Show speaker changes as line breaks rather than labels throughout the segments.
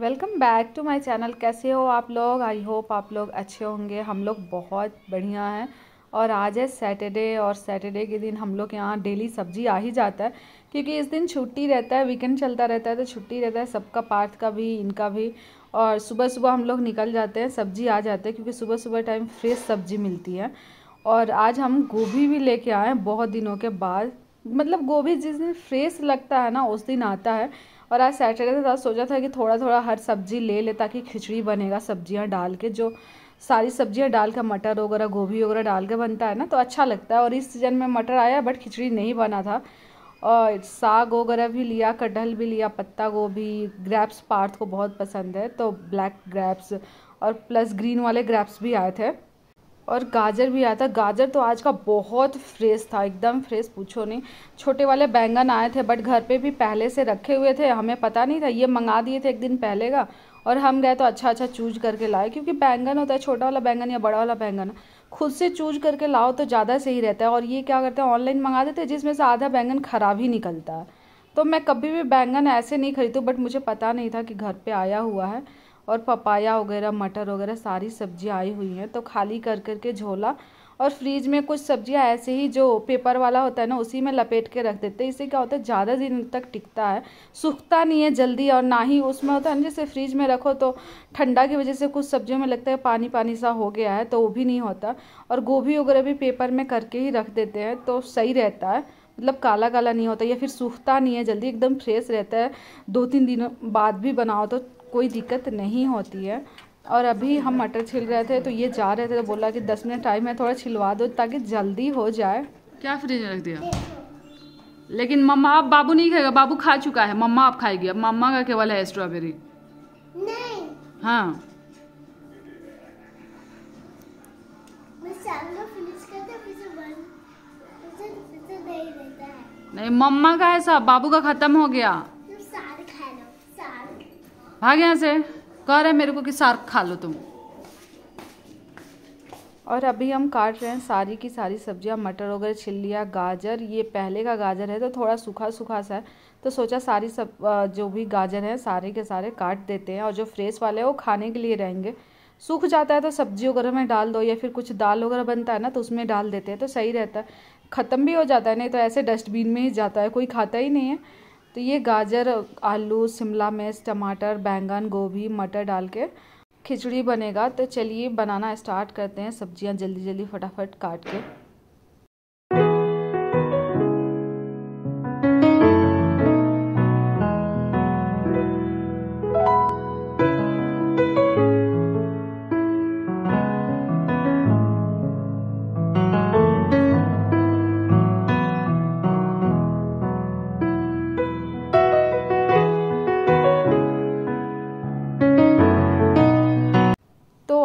Welcome back to my channel कैसे हो आप लोग आई होप आप लोग अच्छे होंगे हम लोग बहुत बढ़िया हैं और आज है सैटरडे और सैटरडे के दिन हम लोग यहाँ डेली सब्जी आ ही जाता है क्योंकि इस दिन छुट्टी रहता है वीकेंड चलता रहता है तो छुट्टी रहता है सबका पार्थ का भी इनका भी और सुबह सुबह हम लोग निकल जाते हैं सब्जी आ जाते हैं क्योंकि सुबह सुबह टाइम फ्रेश सब्जी मिलती है और आज हम गोभी भी लेके आए हैं बहुत दिनों के बाद मतलब गोभी जिस दिन फ्रेश लगता है ना उस दिन आता है और आज सैटरडे था तो सोचा था कि थोड़ा थोड़ा हर सब्ज़ी ले ले ताकि खिचड़ी बनेगा सब्जियाँ डाल के जो सारी सब्जियाँ डाल कर मटर वगैरह गोभी वगैरह डाल के बनता है ना तो अच्छा लगता है और इस सीज़न में मटर आया बट खिचड़ी नहीं बना था और साग वगैरह भी लिया कटहल भी लिया पत्ता गोभी ग्रैप्स पार्थ को बहुत पसंद है तो ब्लैक ग्रैप्स और प्लस ग्रीन वाले ग्रैप्स भी आए थे और गाजर भी आया था गाजर तो आज का बहुत फ्रेश था एकदम फ्रेश पूछो नहीं छोटे वाले बैंगन आए थे बट घर पे भी पहले से रखे हुए थे हमें पता नहीं था ये मंगा दिए थे एक दिन पहले का और हम गए तो अच्छा अच्छा चूज करके लाए क्योंकि बैंगन होता है छोटा वाला बैंगन या बड़ा वाला बैंगन खुद से चूज करके लाओ तो ज़्यादा सही रहता है और ये क्या करते हैं ऑनलाइन मंगा देते हैं जिसमें से आधा बैंगन ख़राब ही निकलता है तो मैं कभी भी बैंगन ऐसे नहीं खरीदूँ बट मुझे पता नहीं था कि घर पर आया हुआ है और पपाया वगैरह मटर वगैरह सारी सब्जियाँ आई हुई हैं तो खाली कर कर के झोला और फ्रीज में कुछ सब्जियां ऐसे ही जो पेपर वाला होता है ना उसी में लपेट के रख देते हैं इससे क्या होता है ज़्यादा दिन तक टिकता है सूखता नहीं है जल्दी और ना ही उसमें होता है ना जैसे फ्रीज में रखो तो ठंडा की वजह से कुछ सब्जियों में लगता है पानी पानी सा हो गया है तो वो भी नहीं होता और गोभी वगैरह भी पेपर में करके ही रख देते हैं तो सही रहता है मतलब काला काला नहीं होता या फिर सूखता नहीं है जल्दी एकदम फ्रेश रहता है दो तीन दिनों बाद भी बनाओ तो कोई दिक्कत नहीं होती है और अभी हम मटर छिल रहे थे तो ये जा रहे थे तो बोला कि दस मिनट टाइम है थोड़ा छिलवा दो ताकि जल्दी हो जाए क्या फ्रिज रख दिया लेकिन मम्मा आप बाबू नहीं खाएगा बाबू खा चुका है मम्मा आप खाएगी अब मम्मा का केवल है स्ट्रॉबेरी हाँ नहीं मम्मा का है सब बाबू का ख़त्म हो गया भाग यहाँ से कह रहे मेरे को कि सार्क खा लो तुम और अभी हम काट रहे हैं सारी की सारी सब्जियां मटर वगैरह छिल्लिया गाजर ये पहले का गाजर है तो थोड़ा सूखा सूखा सा है तो सोचा सारी सब जो भी गाजर हैं सारे के सारे काट देते हैं और जो फ्रेश वाले हैं वो खाने के लिए रहेंगे सूख जाता है तो सब्जी वगैरह में डाल दो या फिर कुछ दाल वगैरह बनता है ना तो उसमें डाल देते हैं तो सही रहता है ख़त्म भी हो जाता है नहीं तो ऐसे डस्टबिन में ही जाता है कोई खाता ही नहीं है तो ये गाजर आलू शिमला मिर्च टमाटर बैंगन गोभी मटर डाल के खिचड़ी बनेगा तो चलिए बनाना स्टार्ट करते हैं सब्जियां जल्दी जल्दी फटाफट काट के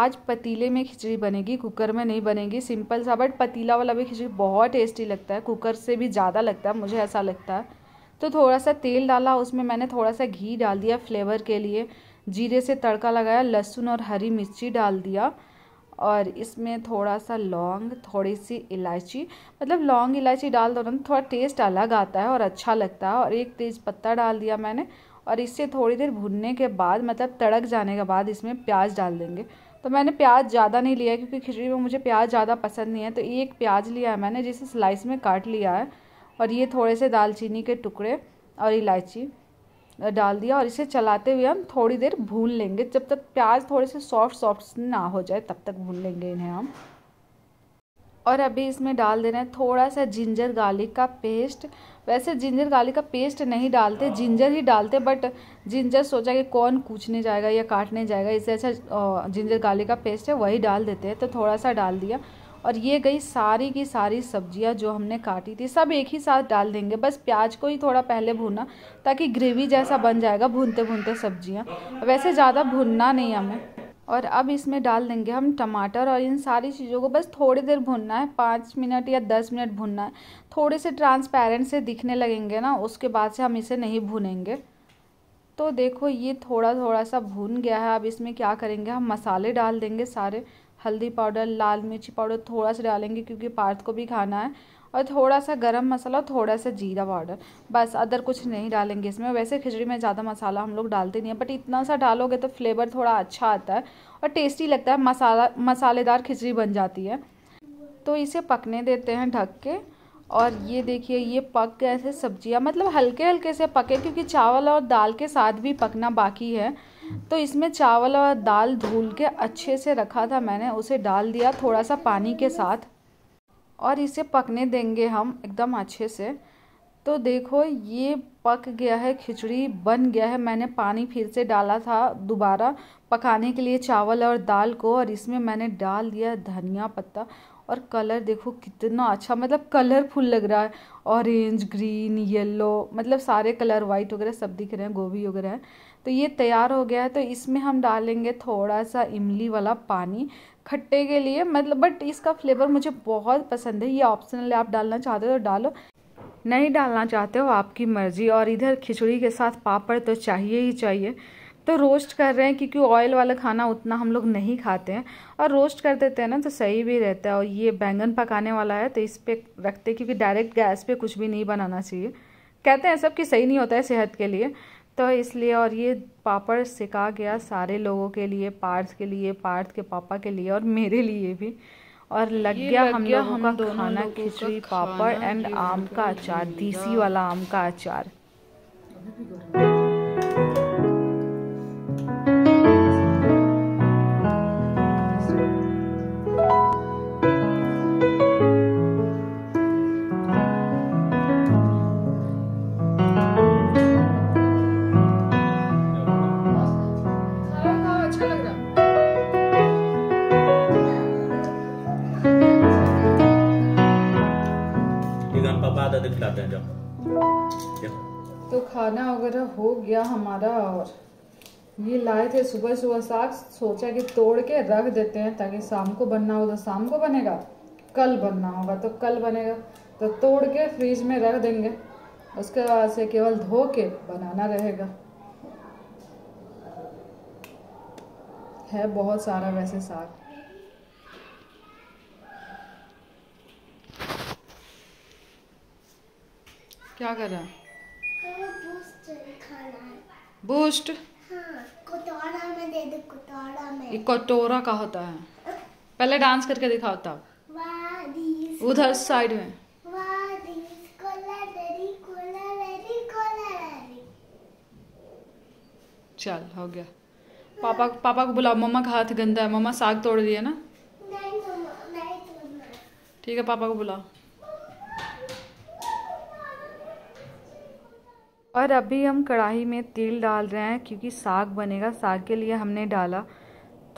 आज पतीले में खिचड़ी बनेगी कुकर में नहीं बनेगी सिंपल सा बट पतीला वाला भी खिचड़ी बहुत टेस्टी लगता है कुकर से भी ज़्यादा लगता है मुझे ऐसा लगता है तो थोड़ा सा तेल डाला उसमें मैंने थोड़ा सा घी डाल दिया फ्लेवर के लिए जीरे से तड़का लगाया लहसुन और हरी मिर्ची डाल दिया और इसमें थोड़ा सा लौंग थोड़ी सी इलायची मतलब लौंग इलायची डाल दो ना तो थोड़ा टेस्ट अलग आता है और अच्छा लगता है और एक तेज़ पत्ता डाल दिया मैंने और इससे थोड़ी देर भुनने के बाद मतलब तड़क जाने के बाद इसमें प्याज डाल देंगे तो मैंने प्याज ज़्यादा नहीं लिया है क्योंकि खिचड़ी में मुझे प्याज ज़्यादा पसंद नहीं है तो ये एक प्याज लिया है मैंने जिसे स्लाइस में काट लिया है और ये थोड़े से दालचीनी के टुकड़े और इलायची डाल दिया और इसे चलाते हुए हम थोड़ी देर भून लेंगे जब तक प्याज थोड़े से सॉफ्ट सॉफ्ट ना हो जाए तब तक भून लेंगे इन्हें हम और अभी इसमें डाल देना है थोड़ा सा जिंजर गार्लिक का पेस्ट वैसे जिंजर गार्लिक का पेस्ट नहीं डालते जिंजर ही डालते बट जिंजर सोचा कि कौन कूचने जाएगा या काटने जाएगा इससे अच्छा जिंजर गार्लिक का पेस्ट है वही डाल देते हैं तो थोड़ा सा डाल दिया और ये गई सारी की सारी सब्जियां जो हमने काटी थी सब एक ही साथ डाल देंगे बस प्याज को ही थोड़ा पहले भूना ताकि ग्रेवी जैसा बन जाएगा भूनते भूनते सब्जियां वैसे ज़्यादा भूनना नहीं हमें और अब इसमें डाल देंगे हम टमाटर और इन सारी चीज़ों को बस थोड़ी देर भुनना है पाँच मिनट या दस मिनट भुनना है थोड़े से ट्रांसपेरेंट से दिखने लगेंगे ना उसके बाद से हम इसे नहीं भुनेंगे तो देखो ये थोड़ा थोड़ा सा भून गया है अब इसमें क्या करेंगे हम मसाले डाल देंगे सारे हल्दी पाउडर लाल मिर्ची पाउडर थोड़ा सा डालेंगे क्योंकि पार्थ को भी खाना है और थोड़ा सा गरम मसाला और थोड़ा सा जीरा पाउडर बस अदर कुछ नहीं डालेंगे इसमें वैसे खिचड़ी में ज़्यादा मसाला हम लोग डालते नहीं हैं बट इतना सा डालोगे तो फ्लेवर थोड़ा अच्छा आता है और टेस्टी लगता है मसाला मसालेदार खिचड़ी बन जाती है तो इसे पकने देते हैं ढक के और ये देखिए ये पक गए थे सब्जियाँ मतलब हल्के हल्के से पके क्योंकि चावल और दाल के साथ भी पकना बाकी है तो इसमें चावल और दाल धुल के अच्छे से रखा था मैंने उसे डाल दिया थोड़ा सा पानी के साथ और इसे पकने देंगे हम एकदम अच्छे से तो देखो ये पक गया है खिचड़ी बन गया है मैंने पानी फिर से डाला था दोबारा पकाने के लिए चावल और दाल को और इसमें मैंने डाल दिया धनिया पत्ता और कलर देखो कितना अच्छा मतलब कलरफुल लग रहा है ऑरेंज ग्रीन येलो मतलब सारे कलर वाइट वगैरह सब दिख रहे हैं गोभी वगैरह तो ये तैयार हो गया है तो इसमें हम डालेंगे थोड़ा सा इमली वाला पानी खट्टे के लिए मतलब बट इसका फ्लेवर मुझे बहुत पसंद है ये ऑप्शनल है आप डालना चाहते हो तो डालो नहीं डालना चाहते हो आपकी मर्ज़ी और इधर खिचड़ी के साथ पापड़ तो चाहिए ही चाहिए तो रोस्ट कर रहे हैं क्योंकि ऑयल वाला खाना उतना हम लोग नहीं खाते हैं और रोस्ट कर देते हैं ना तो सही भी रहता है और ये बैंगन पकाने वाला है तो इस पर रखते क्योंकि डायरेक्ट गैस पे कुछ भी नहीं बनाना चाहिए कहते हैं सब कि सही नहीं होता है सेहत के लिए तो इसलिए और ये पापड़ सिखा गया सारे लोगों के लिए पार्थ के लिए पार्थ के पापा के लिए और मेरे लिए भी और लग गया लग हम लोगों का खाना खिचड़ी पापड़ एंड आम का अचार देसी वाला आम का अचार आधा आधा खिलाते हैं जाओ तो खाना वगैरह हो गया हमारा और ये लाए थे सुबह सुबह साग सोचा कि तोड़ के रख देते हैं ताकि शाम को बनना हो तो शाम को बनेगा कल बनना होगा तो कल बनेगा तो तोड़ के फ्रिज में रख देंगे उसके बाद से केवल धो के बनाना रहेगा है बहुत सारा वैसे साग क्या कर रहा है बूस्ट हाँ, कटोरा में दे दे कटोरा में ये कटोरा का होता है पहले डांस करके दिखाओ तब उधर साइड में चल हो गया पापा पापा को बुलाओ मम्मा का हाथ गंदा है मम्मा साग तोड़ रही है नहीं ठीक है पापा को बुलाओ और अभी हम कढ़ाई में तेल डाल रहे हैं क्योंकि साग बनेगा साग के लिए हमने डाला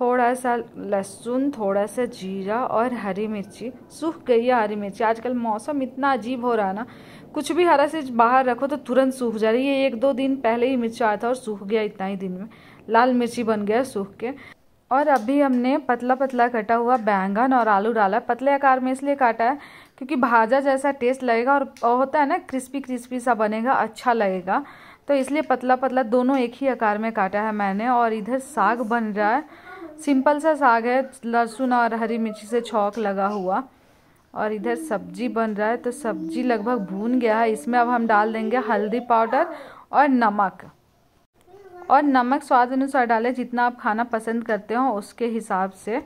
थोड़ा सा लहसुन थोड़ा सा जीरा और हरी मिर्ची सूख गई है हरी मिर्ची आजकल मौसम इतना अजीब हो रहा है ना कुछ भी हरा से बाहर रखो तो तुरंत सूख जा रही है एक दो दिन पहले ही मिर्च आया था और सूख गया इतना ही दिन में लाल मिर्ची बन गया सूख के और अभी हमने पतला पतला कटा हुआ बैंगन और आलू डाला पतले आकार में इसलिए काटा है क्योंकि भाजा जैसा टेस्ट लगेगा और होता है ना क्रिस्पी क्रिस्पी सा बनेगा अच्छा लगेगा तो इसलिए पतला पतला दोनों एक ही आकार में काटा है मैंने और इधर साग बन रहा है सिंपल सा साग है लहसुन और हरी मिर्ची से छौक लगा हुआ और इधर सब्जी बन रहा है तो सब्जी लगभग भून गया है इसमें अब हम डाल देंगे हल्दी पाउडर और नमक और नमक स्वाद अनुसार डालें जितना आप खाना पसंद करते हो उसके हिसाब से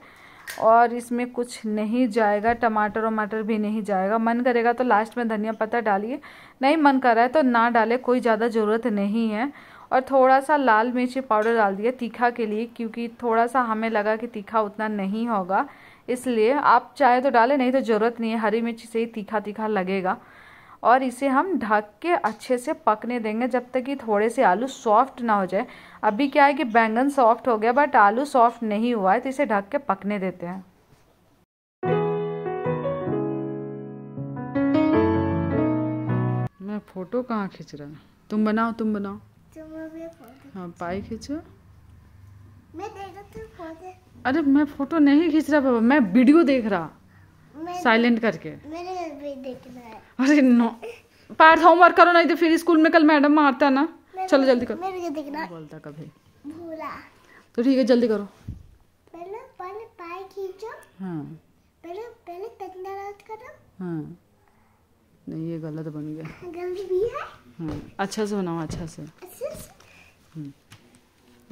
और इसमें कुछ नहीं जाएगा टमाटर वमाटर भी नहीं जाएगा मन करेगा तो लास्ट में धनिया पत्ता डालिए नहीं मन कर रहा है तो ना डाले कोई ज़्यादा ज़रूरत नहीं है और थोड़ा सा लाल मिर्ची पाउडर डाल दिया तीखा के लिए क्योंकि थोड़ा सा हमें लगा कि तीखा उतना नहीं होगा इसलिए आप चाहे तो डालें नहीं तो ज़रूरत नहीं है हरी मिर्ची से ही तीखा तीखा लगेगा और इसे हम ढक के अच्छे से पकने देंगे जब तक कि थोड़े से आलू सॉफ्ट ना हो जाए अभी क्या है कि बैंगन सॉफ्ट हो गया बट आलू सॉफ्ट नहीं हुआ है तो इसे ढक के पकने देते हैं मैं फोटो कहाँ खींच रहा है तुम बनाओ तुम बनाओ हाँ पाई खींचो मैं अरे मैं फोटो नहीं खींच रहा बाबा मैं वीडियो देख रहा साइलेंट करके अरे नो पार्थ होमवर्क करो नहीं तो फिर स्कूल में कल मैडम मारता है ना चलो जल्दी करो मेरे देखना बोलता कभी तो ठीक है जल्दी करो पहले पहले पाई खींचो हाँ पहले पहले तंदुरुस्त करो हाँ नहीं ये गलत बन गया गलत भी है हाँ अच्छा से बनाओ अच्छा से अच्छा से हाँ।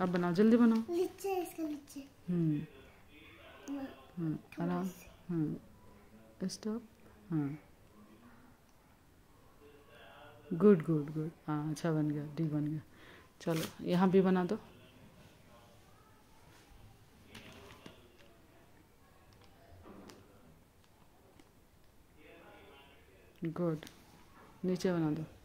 अब बनाओ जल्दी बनाओ लिच्चे इसका लिच्चे हम्म हम्म आराम हम्म स्टॉप हाँ गुड गुड गुड हाँ अच्छा बन गया डी बन गया चलो यहाँ भी बना दो गुड नीचे बना दो